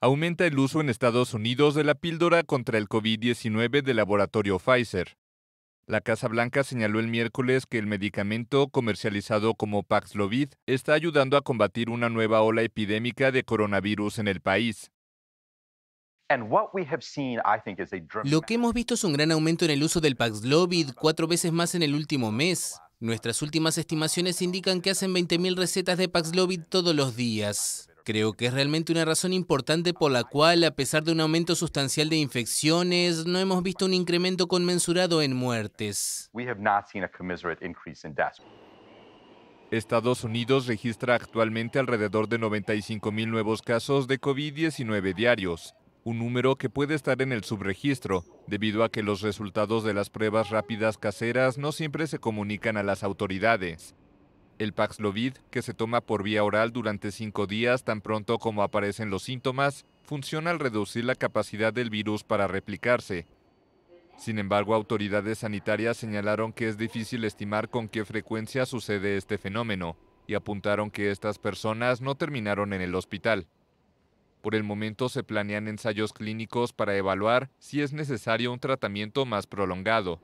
aumenta el uso en Estados Unidos de la píldora contra el COVID-19 del laboratorio Pfizer. La Casa Blanca señaló el miércoles que el medicamento comercializado como Paxlovid está ayudando a combatir una nueva ola epidémica de coronavirus en el país. Lo que hemos visto es un gran aumento en el uso del Paxlovid, cuatro veces más en el último mes. Nuestras últimas estimaciones indican que hacen 20.000 recetas de Paxlovid todos los días. Creo que es realmente una razón importante por la cual, a pesar de un aumento sustancial de infecciones, no hemos visto un incremento conmensurado en muertes. Estados Unidos registra actualmente alrededor de 95.000 nuevos casos de COVID-19 diarios, un número que puede estar en el subregistro, debido a que los resultados de las pruebas rápidas caseras no siempre se comunican a las autoridades. El Paxlovid, que se toma por vía oral durante cinco días tan pronto como aparecen los síntomas, funciona al reducir la capacidad del virus para replicarse. Sin embargo, autoridades sanitarias señalaron que es difícil estimar con qué frecuencia sucede este fenómeno y apuntaron que estas personas no terminaron en el hospital. Por el momento se planean ensayos clínicos para evaluar si es necesario un tratamiento más prolongado.